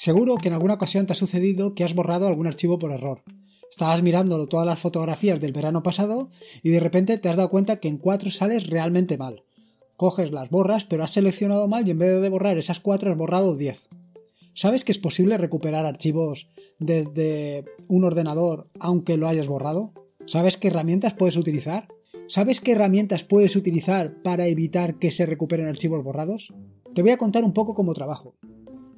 Seguro que en alguna ocasión te ha sucedido que has borrado algún archivo por error. Estabas mirándolo todas las fotografías del verano pasado y de repente te has dado cuenta que en cuatro sales realmente mal. Coges las borras, pero has seleccionado mal y en vez de borrar esas cuatro has borrado 10. ¿Sabes que es posible recuperar archivos desde un ordenador aunque lo hayas borrado? ¿Sabes qué herramientas puedes utilizar? ¿Sabes qué herramientas puedes utilizar para evitar que se recuperen archivos borrados? Te voy a contar un poco cómo trabajo.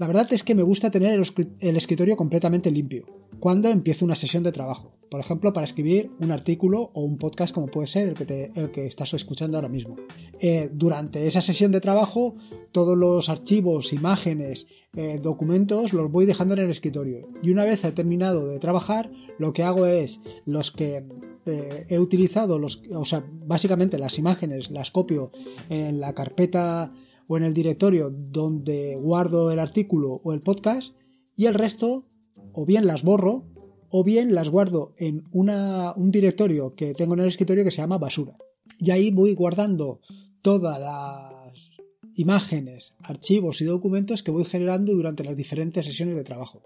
La verdad es que me gusta tener el escritorio completamente limpio cuando empiezo una sesión de trabajo, por ejemplo para escribir un artículo o un podcast como puede ser el que, estás escuchando ahora mismo. Eh, durante esa sesión de trabajo todos los archivos, imágenes, eh, documentos los voy dejando en el escritorio y una vez he terminado de trabajar lo que hago es los que eh, he utilizado, o sea, básicamente las imágenes las copio en la carpeta en el directorio donde guardo el artículo o el podcast y el resto o bien las borro o bien las guardo en un directorio que tengo en el escritorio que se llama basura. Y ahí voy guardando todas las imágenes, archivos y documentos que voy generando durante las diferentes sesiones de trabajo.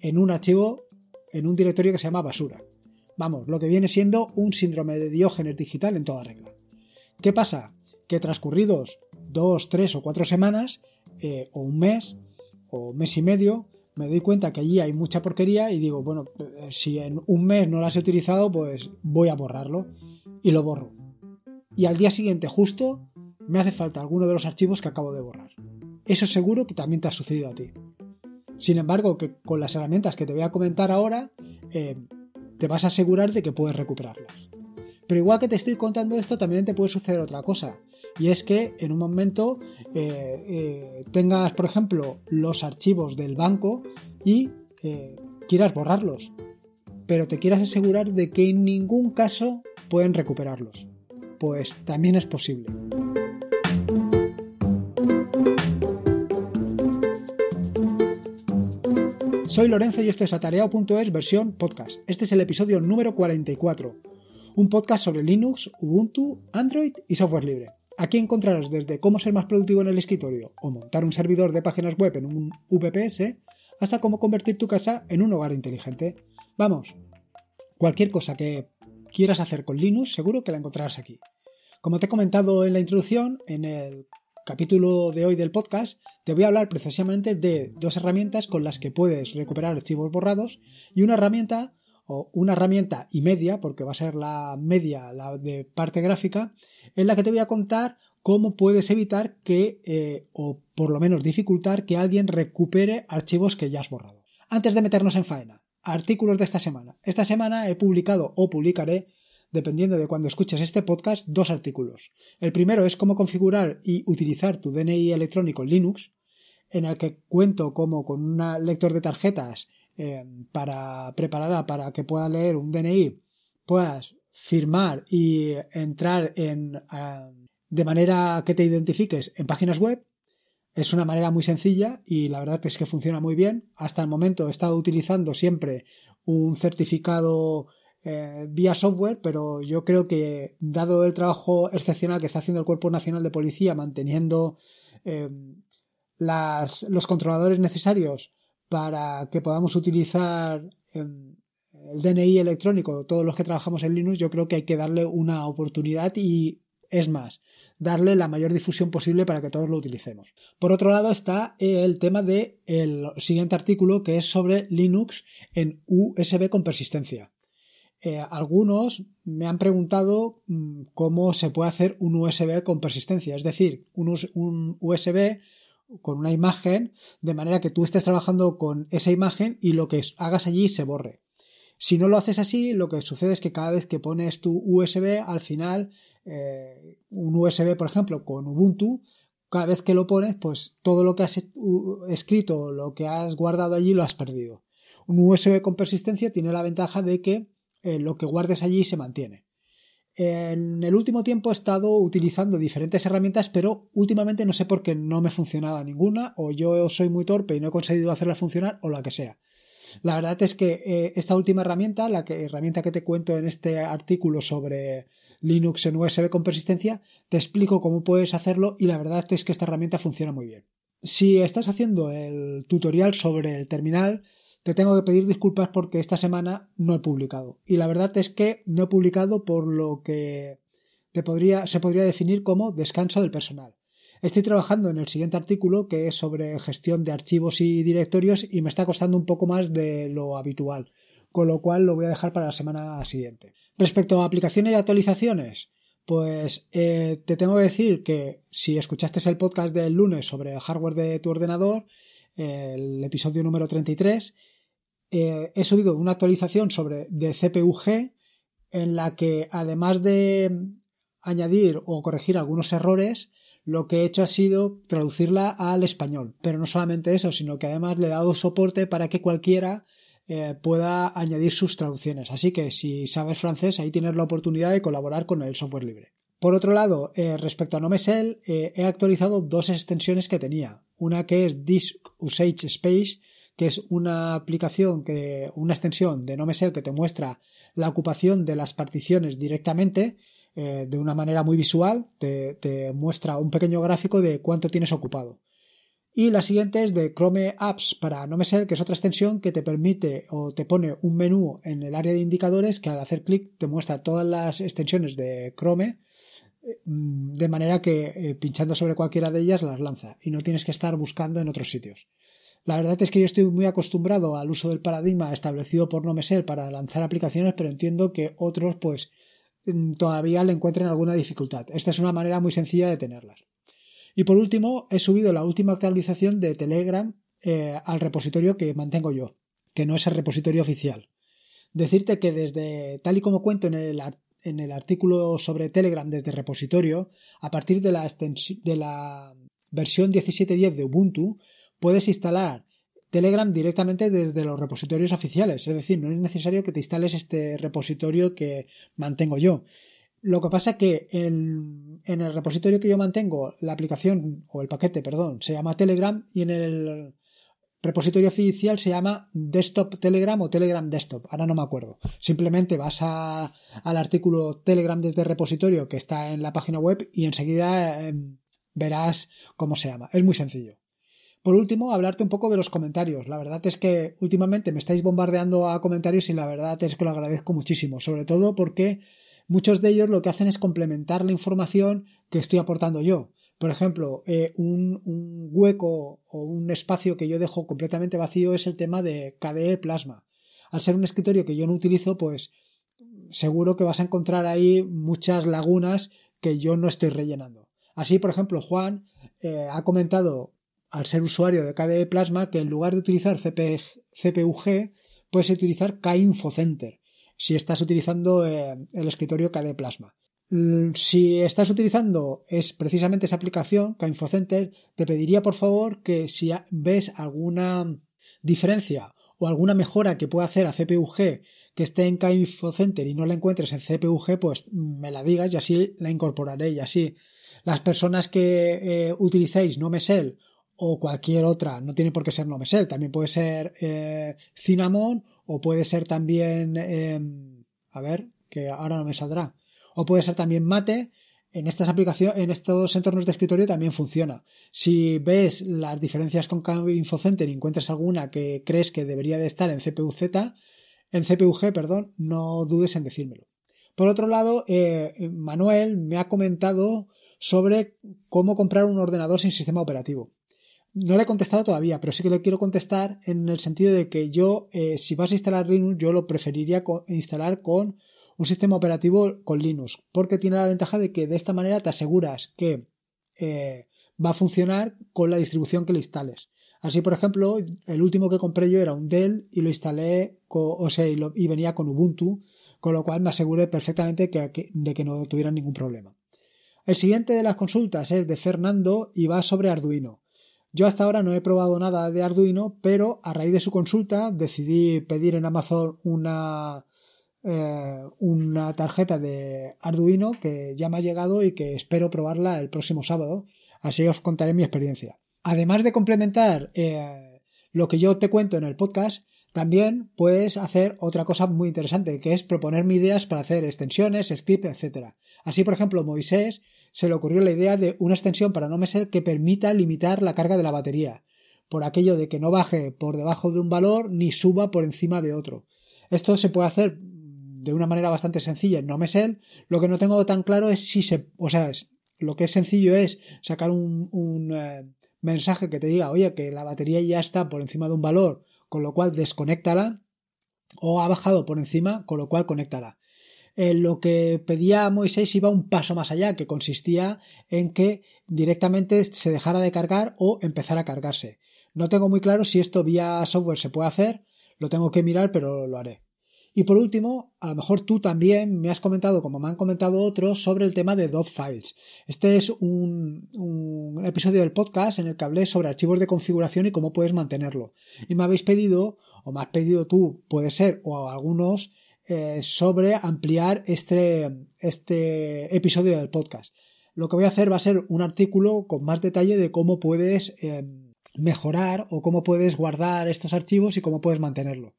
En un archivo, en un directorio que se llama basura. Vamos, lo que viene siendo un síndrome de diógenes digital en toda regla. ¿Qué pasa? Que transcurridos dos, tres o cuatro semanas, eh, o un mes, o un mes y medio, me doy cuenta que allí hay mucha porquería y digo, bueno, eh, si en un mes no las he utilizado, pues voy a borrarlo y lo borro. Y al día siguiente justo me hace falta alguno de los archivos que acabo de borrar. Eso seguro que también te ha sucedido a ti. Sin embargo, que con las herramientas que te voy a comentar ahora, eh, te vas a asegurar de que puedes recuperarlas. Pero igual que te estoy contando esto, también te puede suceder otra cosa y es que en un momento eh, eh, tengas, por ejemplo, los archivos del banco y eh, quieras borrarlos, pero te quieras asegurar de que en ningún caso pueden recuperarlos. Pues también es posible. Soy Lorenzo y esto es atareado.es versión podcast. Este es el episodio número 44, un podcast sobre Linux, Ubuntu, Android y software libre. Aquí encontrarás desde cómo ser más productivo en el escritorio o montar un servidor de páginas web en un VPS hasta cómo convertir tu casa en un hogar inteligente. Vamos, cualquier cosa que quieras hacer con Linux seguro que la encontrarás aquí. Como te he comentado en la introducción, en el capítulo de hoy del podcast, te voy a hablar precisamente de dos herramientas con las que puedes recuperar archivos borrados y una herramienta o una herramienta y media, porque va a ser la media, la de parte gráfica, en la que te voy a contar cómo puedes evitar que, eh, o por lo menos dificultar que alguien recupere archivos que ya has borrado. Antes de meternos en faena, artículos de esta semana. Esta semana he publicado o publicaré, dependiendo de cuando escuches este podcast, dos artículos. El primero es cómo configurar y utilizar tu DNI electrónico en Linux, en el que cuento cómo con un lector de tarjetas eh, para, preparada para que pueda leer un DNI, puedas firmar y entrar en, ah, de manera que te identifiques en páginas web. Es una manera muy sencilla y la verdad es que funciona muy bien. Hasta el momento he estado utilizando siempre un certificado eh, vía software, pero yo creo que dado el trabajo excepcional que está haciendo el Cuerpo Nacional de Policía manteniendo eh, los controladores necesarios para que podamos utilizar em, el DNI electrónico, todos los que trabajamos en Linux, yo creo que hay que darle una oportunidad y es más, darle la mayor difusión posible para que todos lo utilicemos. Por otro lado está eh, el tema del siguiente artículo que es sobre Linux en USB con persistencia. Eh, algunos me han preguntado mm, cómo se puede hacer un USB con persistencia, es decir, un USB con una imagen, de manera que tú estés trabajando con esa imagen y lo que hagas allí se borre. Si no lo haces así, lo que sucede es que cada vez que pones tu USB, al final, eh, un USB, por ejemplo, con Ubuntu, cada vez que lo pones, pues todo lo que has escrito, lo que has guardado allí, lo has perdido. Un USB con persistencia tiene la ventaja de que eh, lo que guardes allí se mantiene. En el último tiempo he estado utilizando diferentes herramientas, pero últimamente no sé por qué no me funcionaba ninguna, o yo soy muy torpe y no he conseguido hacerla funcionar, o la que sea. La verdad es que eh, esta última herramienta, la herramienta que te cuento en este artículo sobre Linux en USB con persistencia, te explico cómo puedes hacerlo y la verdad es que esta herramienta funciona muy bien. Si estás haciendo el tutorial sobre el terminal, te tengo que pedir disculpas porque esta semana no he publicado. Y la verdad es que no he publicado por lo que te podría, se podría definir como descanso del personal. Estoy trabajando en el siguiente artículo que es sobre gestión de archivos y directorios y me está costando un poco más de lo habitual, con lo cual lo voy a dejar para la semana siguiente. Respecto a aplicaciones y actualizaciones, pues eh, te tengo que decir que si escuchaste el podcast del lunes sobre el hardware de tu ordenador, el episodio número 33, eh, he subido una actualización sobre de CPUG en la que además de añadir o corregir algunos errores, lo que he hecho ha sido traducirla al español. Pero no solamente eso, sino que además le he dado soporte para que cualquiera eh, pueda añadir sus traducciones. Así que si sabes francés, ahí tienes la oportunidad de colaborar con el software libre. Por otro lado, eh, respecto a NoMesel, eh, he actualizado dos extensiones que tenía. Una que es Disk Usage Space, que es una aplicación que, una extensión de Nome que te muestra la ocupación de las particiones directamente, eh, de una manera muy visual, te, muestra un pequeño gráfico de cuánto tienes ocupado. Y la siguiente es de Chrome Apps para NoMesel, que es otra extensión que te permite o te pone un menú en el área de indicadores que al hacer clic te muestra todas las extensiones de Chrome Mm, de manera que eh, pinchando sobre cualquiera de ellas las lanza y no tienes que estar buscando en otros sitios. La verdad es que yo estoy muy acostumbrado al uso del paradigma establecido por Nomesel para lanzar aplicaciones, pero entiendo que otros pues mm, todavía le encuentren alguna dificultad. Esta es una manera muy sencilla de tenerlas. Y por último, he subido la última actualización de Telegram eh, al repositorio que mantengo yo, que no es el repositorio oficial. Decirte que desde, tal y como cuento en el, en el artículo sobre Telegram desde repositorio, a partir de la, de la versión 17.10 de Ubuntu, puedes instalar Telegram directamente desde los repositorios oficiales. Es decir, no es necesario que te instales este repositorio que mantengo yo. Lo que pasa es que en el repositorio que yo mantengo, la aplicación o el paquete, perdón, se llama Telegram y en el repositorio oficial se llama Desktop Telegram o Telegram Desktop, ahora no me acuerdo. Simplemente vas al artículo Telegram desde repositorio que está en la página web y enseguida em, verás cómo se llama. Es muy sencillo. Por último, hablarte un poco de los comentarios. La verdad es que últimamente me estáis bombardeando a comentarios y la verdad es que lo agradezco muchísimo, sobre todo porque muchos de ellos lo que hacen es complementar la información que estoy aportando yo. Por ejemplo, eh, un, hueco o un espacio que yo dejo completamente vacío es el tema de KDE Plasma. Al ser un escritorio que yo no utilizo, pues seguro que vas a encontrar ahí muchas lagunas que yo no estoy rellenando. Así, por ejemplo, Juan eh, ha comentado al ser usuario de KDE Plasma que en lugar de utilizar CPUG, puedes utilizar KInfoCenter Center si estás utilizando eh, el escritorio KDE Plasma. Mm, si estás utilizando es precisamente esa aplicación, KinfoCenter, te pediría por favor que si ves alguna diferencia o alguna mejora que pueda hacer a CPUG que esté en Kinfocenter y no la encuentres en CPUG, pues mm, me la digas y así la incorporaré y así las personas que eh, utilicéis Nomesel o cualquier otra, no tiene por qué ser Nomesel, también puede ser eh, Cinnamon o puede ser también, em, a ver, que ahora no me saldrá, o puede ser también mate. En estas aplicaciones, en estos entornos de escritorio también funciona. Si ves las diferencias con Canva Info y encuentras alguna que crees que debería de estar en CPUZ, en CPUG, perdón, no dudes en decírmelo. Por otro lado, eh, Manuel me ha comentado sobre cómo comprar un ordenador sin sistema operativo. No le he contestado todavía, pero sí que le quiero contestar en el sentido de que yo, eh, si vas a instalar Linux, yo lo preferiría instalar con un sistema operativo con Linux, porque tiene la ventaja de que de esta manera te aseguras que eh, va a funcionar con la distribución que le instales. Así, por ejemplo, el último que compré yo era un Dell y lo instalé, y, venía con Ubuntu, con lo cual me aseguré perfectamente que, de que no tuviera ningún problema. El siguiente de las consultas es de Fernando y va sobre Arduino. Yo hasta ahora no he probado nada de Arduino, pero a raíz de su consulta decidí pedir en Amazon una, eh, una tarjeta de Arduino que ya me ha llegado y que espero probarla el próximo sábado. Así os contaré mi experiencia. Además de complementar eh, lo que yo te cuento en el podcast, también puedes hacer otra cosa muy interesante, que es proponerme ideas para hacer extensiones, scripts, etc. Así, por ejemplo, Moisés se le ocurrió la idea de una extensión para no que permita limitar la carga de la batería, por aquello de que no baje por debajo de un valor ni suba por encima de otro. Esto se puede hacer de una manera bastante sencilla en NoMesel. Lo que no tengo tan claro es si se. O sea, lo que es sencillo es sacar un, eh, mensaje que te diga, oye, que la batería ya está por encima de un valor, con lo cual desconéctala. O ha bajado por encima, con lo cual conéctala. Eh, lo que pedía Moisés iba un paso más allá, que consistía en que directamente se dejara de cargar o empezara a cargarse. No tengo muy claro si esto vía software se puede hacer, lo tengo que mirar, pero lo haré. Y por último, a lo mejor tú también me has comentado, como me han comentado otros, sobre el tema de dot files. Este es un, episodio del podcast en el que hablé sobre archivos de configuración y cómo puedes mantenerlo. Y me habéis pedido, o me has pedido tú, puede ser, o algunos, eh, sobre ampliar este, este episodio del podcast. Lo que voy a hacer va a ser un artículo con más detalle de cómo puedes eh, mejorar o cómo puedes guardar estos archivos y cómo puedes mantenerlo.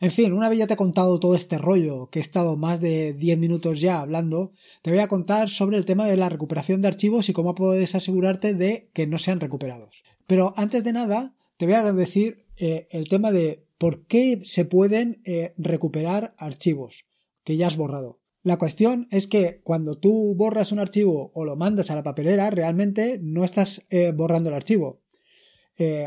En fin, una vez ya te he contado todo este rollo, que he estado más de 10 minutos ya hablando, te voy a contar sobre el tema de la recuperación de archivos y cómo puedes asegurarte de que no sean recuperados. Pero antes de nada, te voy a decir eh, el tema de por qué se pueden eh, recuperar archivos que ya has borrado. La cuestión es que cuando tú borras un archivo o lo mandas a la papelera, realmente no estás eh, borrando el archivo.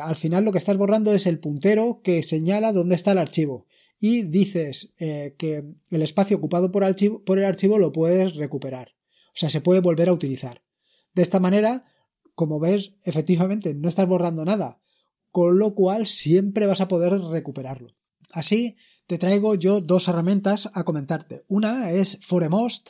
al final lo que estás borrando es el puntero que señala dónde está el archivo y dices eh, que el espacio ocupado por, el archivo lo puedes recuperar. O sea, se puede volver a utilizar. De esta manera, como ves, efectivamente no estás borrando nada, con lo cual siempre vas a poder recuperarlo. Así, te traigo yo dos herramientas a comentarte. Una es Foremost,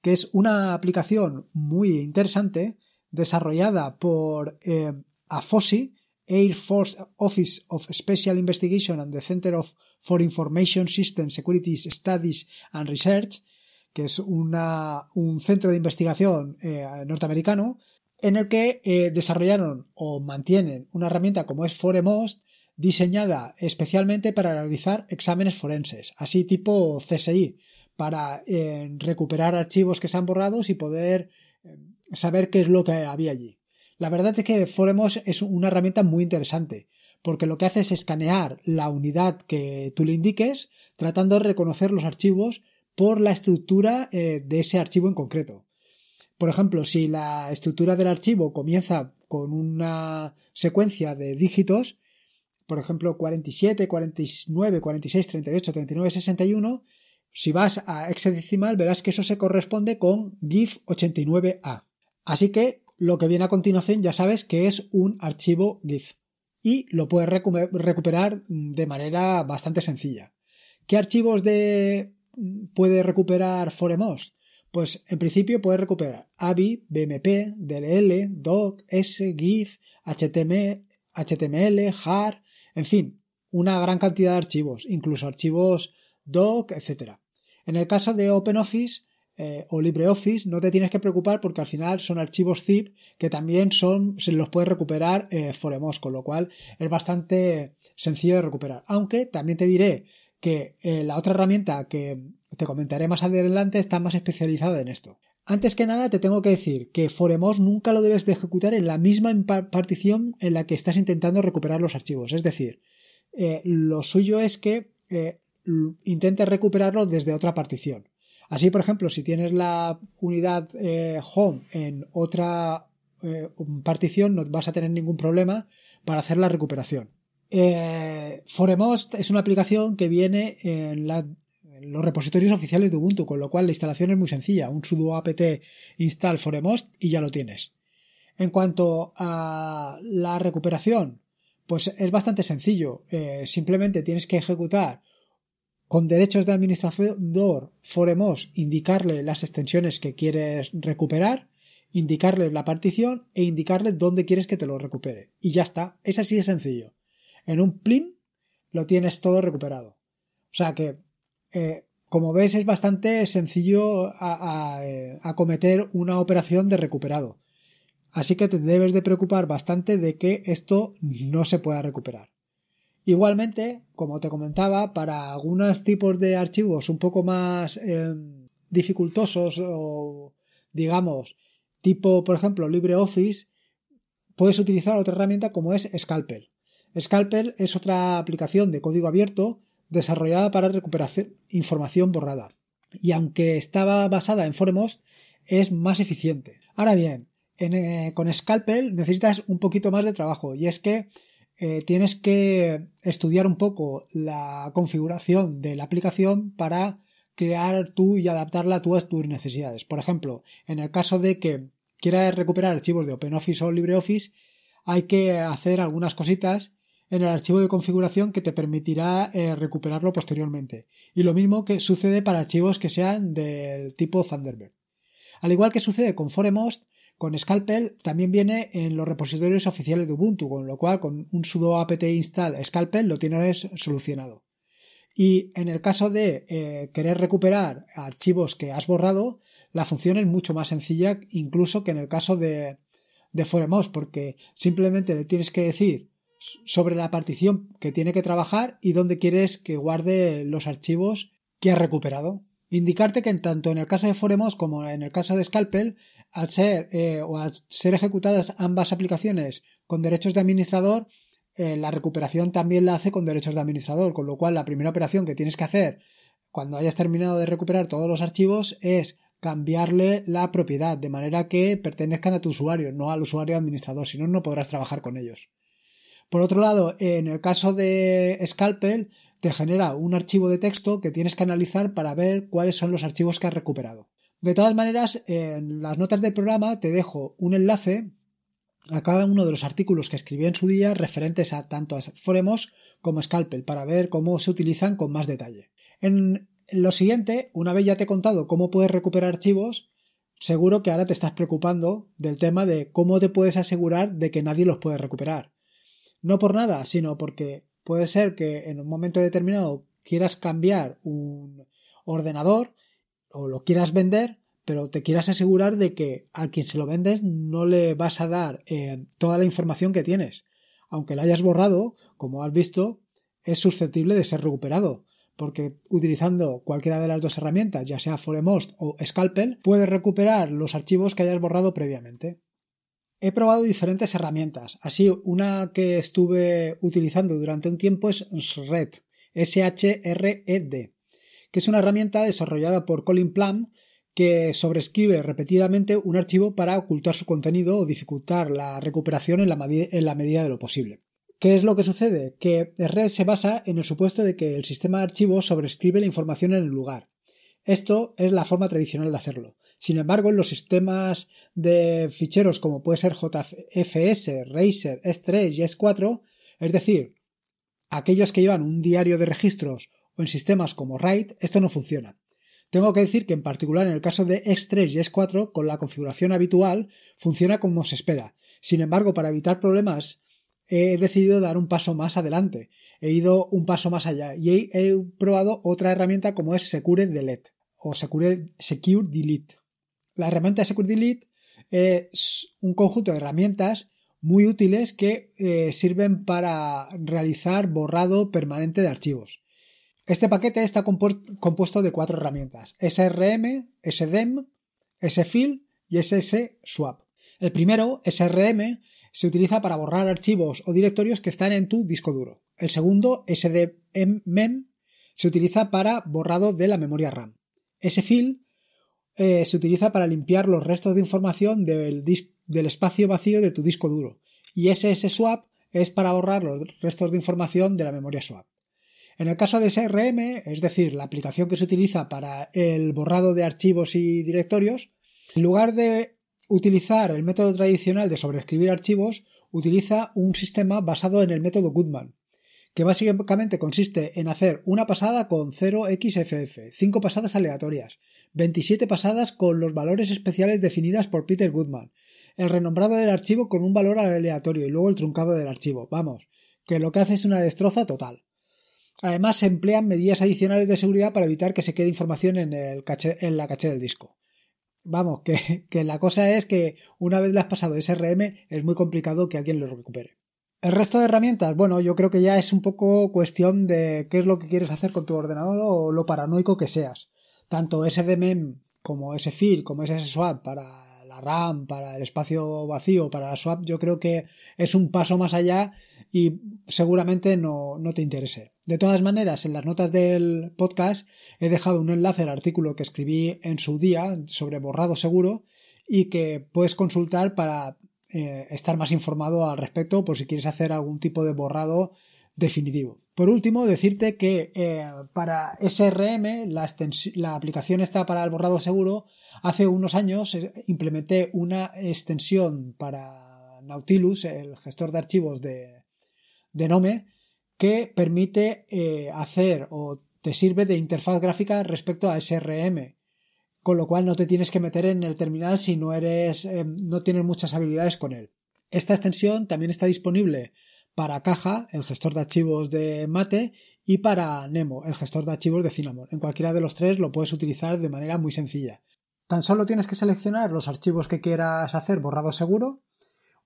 que es una aplicación muy interesante desarrollada por Afossi. Eh, Afosi, Air Force Office of Special Investigation and the Center of, for Information Systems, Security Studies and Research, que es un centro de investigación eh, norteamericano, en el que eh, desarrollaron o mantienen una herramienta como es Foremost, diseñada especialmente para realizar exámenes forenses, así tipo CSI, para eh, recuperar archivos que se han borrado y poder saber qué es lo que había allí. La verdad es que Foremos es una herramienta muy interesante, porque lo que hace es escanear la unidad que tú le indiques, tratando de reconocer los archivos por la estructura eh, de ese archivo en concreto. Por ejemplo, si la estructura del archivo comienza con una secuencia de dígitos, por ejemplo 47, 49, 46, 38, 39, 61, si vas a hexadecimal verás que eso se corresponde con GIF 89A. Así que lo que viene a continuación ya sabes que es un archivo GIF y lo puedes recuperar de manera bastante sencilla. ¿Qué archivos puede recuperar Foremost? Pues en principio puede recuperar AVI, BMP, DLL, DOC, S, GIF, HTML, HTML, JAR, en fin, una gran cantidad de archivos, incluso archivos DOC, etc. En el caso de OpenOffice, eh, o LibreOffice, no te tienes que preocupar porque al final son archivos zip que también son, se los puede recuperar eh, Foremos, con lo cual es bastante sencillo de recuperar. Aunque también te diré que eh, la otra herramienta que te comentaré más adelante está más especializada en esto. Antes que nada te tengo que decir que Foremos nunca lo debes de ejecutar en la misma partición en la que estás intentando recuperar los archivos. Es decir, lo suyo es que intentes recuperarlo desde otra partición. Así, por ejemplo, si tienes la unidad eh, home en otra eh, partición, no vas a tener ningún problema para hacer la recuperación. Eh, foremost es una aplicación que viene en, los repositorios oficiales de Ubuntu, con lo cual la instalación es muy sencilla. Un sudo apt install foremost y ya lo tienes. En cuanto a la recuperación, pues es bastante sencillo. simplemente tienes que ejecutar con derechos de administrador foremos indicarle las extensiones que quieres recuperar, indicarle la partición e indicarle dónde quieres que te lo recupere. Y ya está, es así de sencillo. En un plin lo tienes todo recuperado. O sea que, eh, como ves, es bastante sencillo acometer eh, una operación de recuperado. Así que te debes de preocupar bastante de que esto no se pueda recuperar. Igualmente, como te comentaba, para algunos tipos de archivos un poco más em, dificultosos o, digamos, tipo, por ejemplo, LibreOffice, puedes utilizar otra herramienta como es Scalpel. Scalpel es otra aplicación de código abierto desarrollada para recuperar información borrada. Y aunque estaba basada en Foremost, es más eficiente. Ahora bien, eh, con Scalpel necesitas un poquito más de trabajo y es que eh, tienes que estudiar un poco la configuración de la aplicación para crear tú y adaptarla a, tus necesidades. Por ejemplo, en el caso de que quieras recuperar archivos de OpenOffice o LibreOffice, hay que hacer algunas cositas en el archivo de configuración que te permitirá eh, recuperarlo posteriormente. Y lo mismo que sucede para archivos que sean del tipo Thunderbird. Al igual que sucede con Foremost, con Scalpel también viene en los repositorios oficiales de Ubuntu, con lo cual con un sudo apt install Scalpel lo tienes solucionado. Y en el caso de eh, querer recuperar archivos que has borrado, la función es mucho más sencilla incluso que en el caso de, de porque simplemente le tienes que decir sobre la partición que tiene que trabajar y dónde quieres que guarde los archivos que has recuperado. Indicarte que en tanto en el caso de Foremost como en el caso de Scalpel, al ser, eh, o al ser ejecutadas ambas aplicaciones con derechos de administrador, eh, la recuperación también la hace con derechos de administrador, con lo cual la primera operación que tienes que hacer cuando hayas terminado de recuperar todos los archivos es cambiarle la propiedad de manera que pertenezcan a tu usuario, no al usuario administrador, si no, no podrás trabajar con ellos. Por otro lado, en el caso de Scalpel, te genera un archivo de texto que tienes que analizar para ver cuáles son los archivos que has recuperado. De todas maneras, en las notas del programa te dejo un enlace a cada uno de los artículos que escribí en su día referentes a tanto a Foremos como Scalpel para ver cómo se utilizan con más detalle. En lo siguiente, una vez ya te he contado cómo puedes recuperar archivos, seguro que ahora te estás preocupando del tema de cómo te puedes asegurar de que nadie los puede recuperar. No por nada, sino porque Puede ser que en un momento determinado quieras cambiar un ordenador o lo quieras vender, pero te quieras asegurar de que a quien se lo vendes no le vas a dar eh, toda la información que tienes. Aunque lo hayas borrado, como has visto, es susceptible de ser recuperado, porque utilizando cualquiera de las dos herramientas, ya sea Foremost o Scalpel, puedes recuperar los archivos que hayas borrado previamente. He probado diferentes herramientas. Así, una que estuve utilizando durante un tiempo es Shred, s e que es una herramienta desarrollada por Colin Plum que sobrescribe repetidamente un archivo para ocultar su contenido o dificultar la recuperación en la, medida de lo posible. ¿Qué es lo que sucede? Que Red se basa en el supuesto de que el sistema de archivos sobrescribe la información en el lugar, esto es la forma tradicional de hacerlo. Sin embargo, en los sistemas de ficheros como puede ser JFS, Razer, S3 y S4, es decir, aquellos que llevan un diario de registros o en sistemas como RAID, esto no funciona. Tengo que decir que en particular en el caso de s 3 y s 4 con la configuración habitual, funciona como se espera. Sin embargo, para evitar problemas he decidido dar un paso más adelante, he ido un paso más allá y he, probado otra herramienta como es Secure Delete o Secure, Delete. La herramienta Secure Delete eh, es un conjunto de herramientas muy útiles que eh, sirven para realizar borrado permanente de archivos. Este paquete está compuesto de cuatro herramientas, SRM, SDEM, SFIL y SSWAP. El primero, SRM, se utiliza para borrar archivos o directorios que están en tu disco duro. El segundo, SDMEM, se utiliza para borrado de la memoria RAM. SFIL eh, se utiliza para limpiar los restos de información del, del espacio vacío de tu disco duro. Y Swap es para borrar los restos de información de la memoria swap. En el caso de SRM, es decir, la aplicación que se utiliza para el borrado de archivos y directorios, en lugar de utilizar el método tradicional de sobreescribir archivos, utiliza un sistema basado en el método Goodman, que básicamente consiste en hacer una pasada con 0xff, 5 pasadas aleatorias, 27 pasadas con los valores especiales definidas por Peter Goodman, el renombrado del archivo con un valor aleatorio y luego el truncado del archivo. Vamos, que lo que hace es una destroza total. Además, se emplean medidas adicionales de seguridad para evitar que se quede información en, el en la caché del disco. Vamos, que, que, la cosa es que una vez le has pasado SRM es muy complicado que alguien lo recupere. El resto de herramientas, bueno, yo creo que ya es un poco cuestión de qué es lo que quieres hacer con tu ordenador o lo paranoico que seas. Tanto SDMEM como SFIL como SSWAP para RAM, para el espacio vacío, para la swap, yo creo que es un paso más allá y seguramente no, te interese. De todas maneras, en las notas del podcast he dejado un enlace al artículo que escribí en su día sobre borrado seguro y que puedes consultar para eh, estar más informado al respecto por si quieres hacer algún tipo de borrado definitivo. Por último, decirte que eh, para SRM, la, la, aplicación está para el borrado seguro, hace unos años eh, implementé una extensión para Nautilus, el gestor de archivos de, Nome, que permite eh, hacer o te sirve de interfaz gráfica respecto a SRM con lo cual no te tienes que meter en el terminal si no eres em, no tienes muchas habilidades con él. Esta extensión también está disponible para Caja, el gestor de archivos de Mate, y para Nemo, el gestor de archivos de Cinnamon. En cualquiera de los tres lo puedes utilizar de manera muy sencilla. Tan solo tienes que seleccionar los archivos que quieras hacer borrado seguro.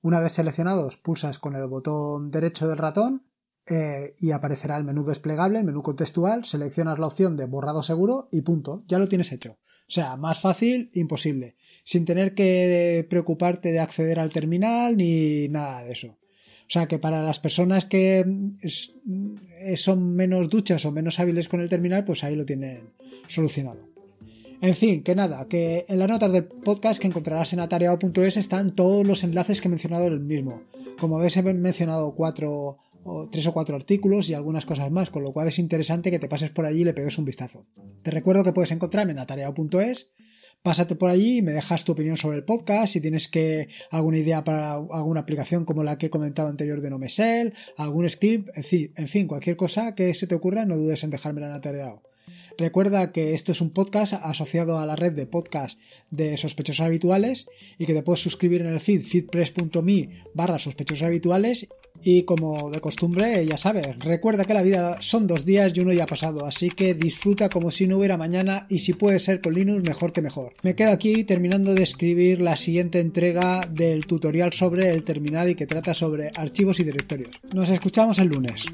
Una vez seleccionados, pulsas con el botón derecho del ratón eh, y aparecerá el menú desplegable, el menú contextual, seleccionas la opción de borrado seguro y punto, ya lo tienes hecho. O sea, más fácil, imposible, sin tener que preocuparte de acceder al terminal ni nada de eso. O sea que para las personas que eh, son menos duchas o menos hábiles con el terminal, pues ahí lo tienen solucionado. En fin, que nada, que en las notas del podcast que encontrarás en atareado.es están todos los enlaces que he mencionado en el mismo. Como ves, he mencionado cuatro tres o cuatro artículos y algunas cosas más, con lo cual es interesante que te pases por allí y le pegues un vistazo. Te recuerdo que puedes encontrarme en atareado.es Pásate por allí y me dejas tu opinión sobre el podcast, si tienes que alguna idea para alguna aplicación como la que he comentado anterior de Nomesel, algún script, en fin, cualquier cosa que se te ocurra, no dudes en dejármela en tarea. Recuerda que esto es un podcast asociado a la red de podcast de sospechosos habituales y que te puedes suscribir en el feed feedpress.me barra sospechosos habituales y como de costumbre, ya sabes, recuerda que la vida son dos días y uno ya ha pasado, así que disfruta como si no hubiera mañana y si puede ser con Linux, mejor que mejor. Me quedo aquí terminando de escribir la siguiente entrega del tutorial sobre el terminal y que trata sobre archivos y directorios. Nos escuchamos el lunes.